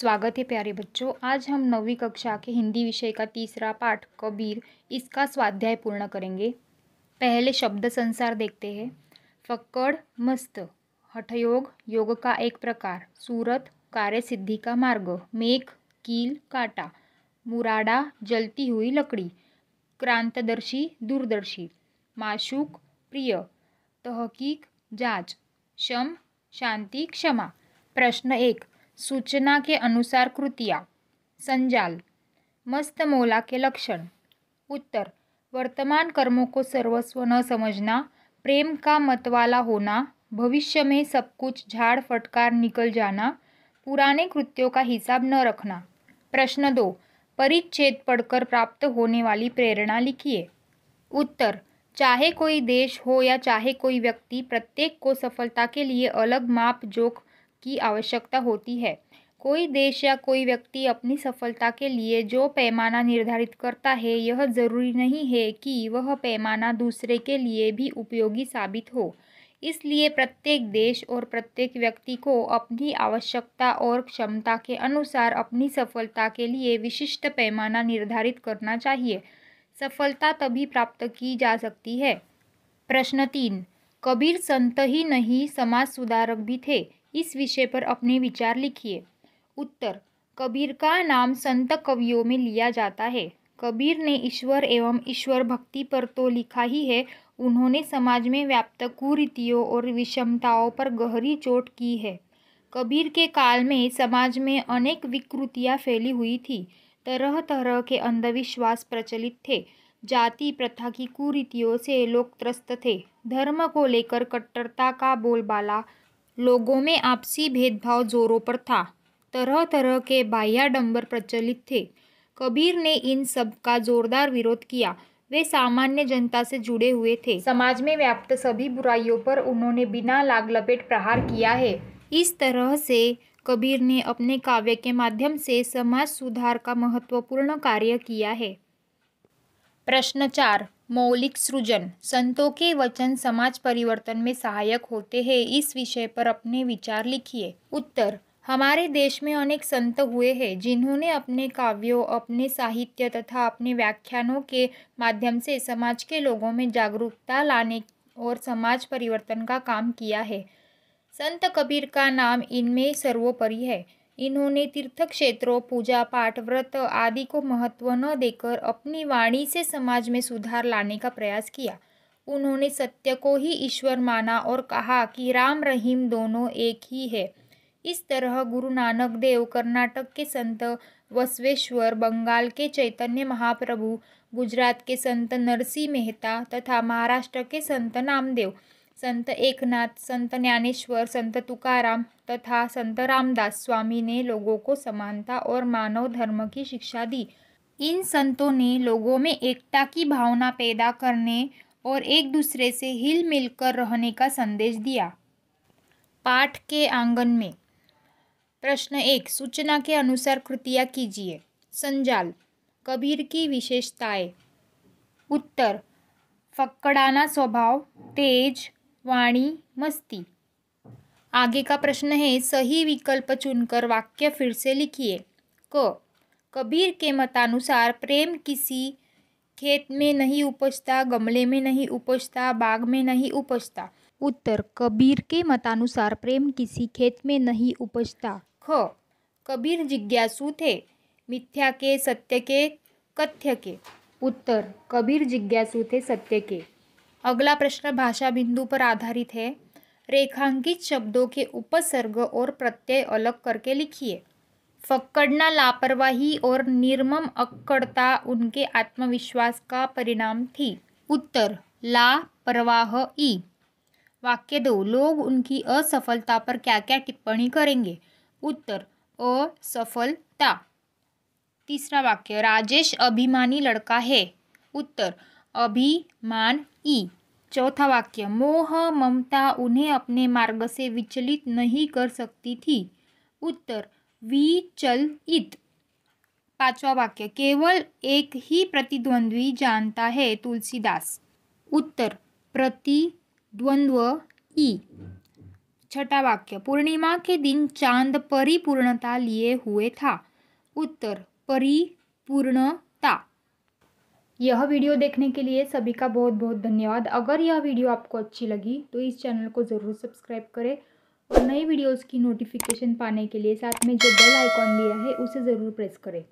स्वागत है प्यारे बच्चों आज हम नवी कक्षा के हिंदी विषय का तीसरा पाठ कबीर इसका स्वाध्याय पूर्ण करेंगे पहले शब्द संसार देखते हैं फक्कड़ मस्त हठयोग योग का एक प्रकार सूरत कार्य सिद्धि का मार्ग मेघ कील काटा मुराडा जलती हुई लकड़ी क्रांतदर्शी दूरदर्शी माशुक प्रिय तहकीक जांच शम शांति क्षमा प्रश्न एक सूचना के अनुसार कृतियाँ संजाल मस्त मोला के लक्षण उत्तर वर्तमान कर्मों को सर्वस्व न समझना प्रेम का मतवाला होना भविष्य में सब कुछ झाड़ फटकार निकल जाना पुराने कृत्यों का हिसाब न रखना प्रश्न दो परिच्छेद पढ़कर प्राप्त होने वाली प्रेरणा लिखिए उत्तर चाहे कोई देश हो या चाहे कोई व्यक्ति प्रत्येक को सफलता के लिए अलग माप जोख की आवश्यकता होती है कोई देश या कोई व्यक्ति अपनी सफलता के लिए जो पैमाना निर्धारित करता है यह जरूरी नहीं है कि वह पैमाना दूसरे के लिए भी उपयोगी साबित हो इसलिए प्रत्येक देश और प्रत्येक व्यक्ति को अपनी आवश्यकता और क्षमता के अनुसार अपनी सफलता के लिए विशिष्ट पैमाना निर्धारित करना चाहिए सफलता तभी प्राप्त की जा सकती है प्रश्न तीन कबीर संत ही नहीं समाज सुधारक भी थे इस विषय पर अपने विचार लिखिए उत्तर कबीर का नाम संत कवियों में लिया जाता है कबीर ने ईश्वर एवं ईश्वर भक्ति पर तो लिखा ही है उन्होंने समाज में व्याप्त कुरीतियों और विषमताओं पर गहरी चोट की है कबीर के काल में समाज में अनेक विकृतियाँ फैली हुई थी तरह तरह के अंधविश्वास प्रचलित थे जाति प्रथा की कुरीतियों से लोग त्रस्त थे धर्म को लेकर कट्टरता का बोलबाला लोगों में आपसी भेदभाव जोरों पर था तरह तरह के डंबर प्रचलित थे कबीर ने इन सब का जोरदार विरोध किया वे सामान्य जनता से जुड़े हुए थे समाज में व्याप्त सभी बुराइयों पर उन्होंने बिना लाग लपेट प्रहार किया है इस तरह से कबीर ने अपने काव्य के माध्यम से समाज सुधार का महत्वपूर्ण कार्य किया है प्रश्न चार मौलिक सृजन संतों के वचन समाज परिवर्तन में सहायक होते हैं इस विषय पर अपने विचार लिखिए उत्तर हमारे देश में अनेक संत हुए हैं जिन्होंने अपने काव्यों अपने साहित्य तथा अपने व्याख्यानों के माध्यम से समाज के लोगों में जागरूकता लाने और समाज परिवर्तन का काम किया है संत कबीर का नाम इनमें सर्वोपरि है इन्होंने तीर्थ क्षेत्रों पूजा पाठ व्रत आदि को महत्व न देकर अपनी वाणी से समाज में सुधार लाने का प्रयास किया उन्होंने सत्य को ही ईश्वर माना और कहा कि राम रहीम दोनों एक ही है इस तरह गुरु नानक देव कर्नाटक के संत वसवेश्वर बंगाल के चैतन्य महाप्रभु गुजरात के संत नरसी मेहता तथा महाराष्ट्र के संत नामदेव संत एकनाथ संत ज्ञानेश्वर संत तुकाराम तथा संत रामदास स्वामी ने लोगों को समानता और मानव धर्म की शिक्षा दी इन संतों ने लोगों में एकता की भावना पैदा करने और एक दूसरे से हिल मिलकर रहने का संदेश दिया पाठ के आंगन में प्रश्न एक सूचना के अनुसार कृतियाँ कीजिए संजाल कबीर की विशेषताएं उत्तर फक्कड़ाना स्वभाव तेज वाणी मस्ती आगे का प्रश्न है सही विकल्प चुनकर वाक्य फिर से लिखिए क कबीर के मतानुसार प्रेम किसी खेत में नहीं उपजता गमले में नहीं उपजता बाग में नहीं उपजता उत्तर कबीर के मतानुसार प्रेम किसी खेत में नहीं उपजता ख कबीर जिज्ञासु थे मिथ्या के सत्य के कथ्य के उत्तर कबीर जिज्ञासु थे सत्य के अगला प्रश्न भाषा बिंदु पर आधारित है रेखांकित शब्दों के उपसर्ग और प्रत्यय अलग करके लिखिए फक्कड़ना लापरवाही और निर्मम अक्कड़ता उनके आत्मविश्वास का परिणाम थी उत्तर ला परवाह ई वाक्य दो लोग उनकी असफलता पर क्या क्या टिप्पणी करेंगे उत्तर असफलता तीसरा वाक्य राजेश अभिमानी लड़का है उत्तर अभिमान ई चौथा वाक्य मोह ममता उन्हें अपने मार्ग से विचलित नहीं कर सकती थी उत्तर विचलित पांचवा वाक्य केवल एक ही प्रतिद्वंद्वी जानता है तुलसीदास उत्तर प्रतिद्वंद्व ई छठा वाक्य पूर्णिमा के दिन चांद परिपूर्णता लिए हुए था उत्तर परिपूर्णता यह वीडियो देखने के लिए सभी का बहुत बहुत धन्यवाद अगर यह वीडियो आपको अच्छी लगी तो इस चैनल को ज़रूर सब्सक्राइब करें और नई वीडियोस की नोटिफिकेशन पाने के लिए साथ में जो बेल आइकॉन दिया है उसे ज़रूर प्रेस करें